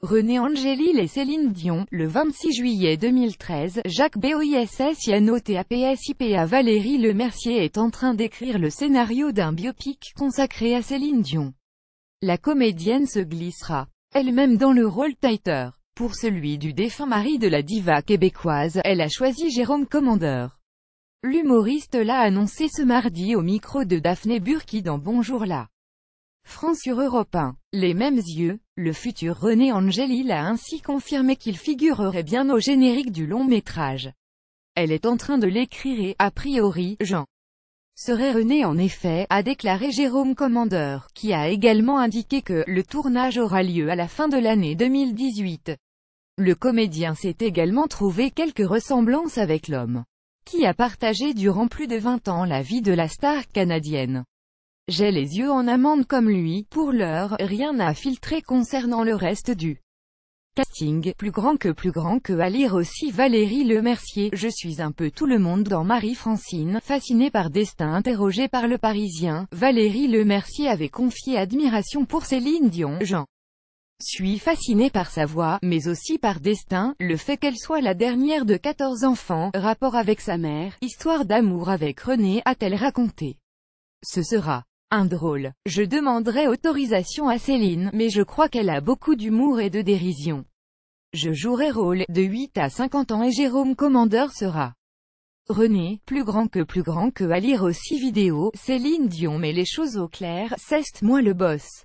René Angélil et Céline Dion, le 26 juillet 2013, Jacques Boiss y a noté à Valérie Lemercier est en train d'écrire le scénario d'un biopic consacré à Céline Dion. La comédienne se glissera, elle-même dans le rôle Titer. Pour celui du défunt mari de la diva québécoise, elle a choisi Jérôme Commandeur. L'humoriste l'a annoncé ce mardi au micro de Daphné Burki dans Bonjour là. France sur Europe 1. Les mêmes yeux, le futur René Angelil a ainsi confirmé qu'il figurerait bien au générique du long métrage. Elle est en train de l'écrire et, a priori, Jean serait René en effet, a déclaré Jérôme Commandeur, qui a également indiqué que le tournage aura lieu à la fin de l'année 2018. Le comédien s'est également trouvé quelques ressemblances avec l'homme qui a partagé durant plus de 20 ans la vie de la star canadienne. J'ai les yeux en amande comme lui, pour l'heure, rien n'a filtré concernant le reste du casting, plus grand que plus grand que à lire aussi Valérie Lemercier, je suis un peu tout le monde dans Marie-Francine, fascinée par Destin interrogé par le Parisien, Valérie Lemercier avait confié admiration pour Céline Dion, Jean. Suis fascinée par sa voix, mais aussi par Destin, le fait qu'elle soit la dernière de 14 enfants, rapport avec sa mère, histoire d'amour avec René, a-t-elle raconté. Ce sera un drôle. Je demanderai autorisation à Céline, mais je crois qu'elle a beaucoup d'humour et de dérision. Je jouerai rôle, de 8 à 50 ans et Jérôme Commandeur sera René, plus grand que plus grand que à lire aussi vidéo, Céline Dion met les choses au clair, c'est moi le boss.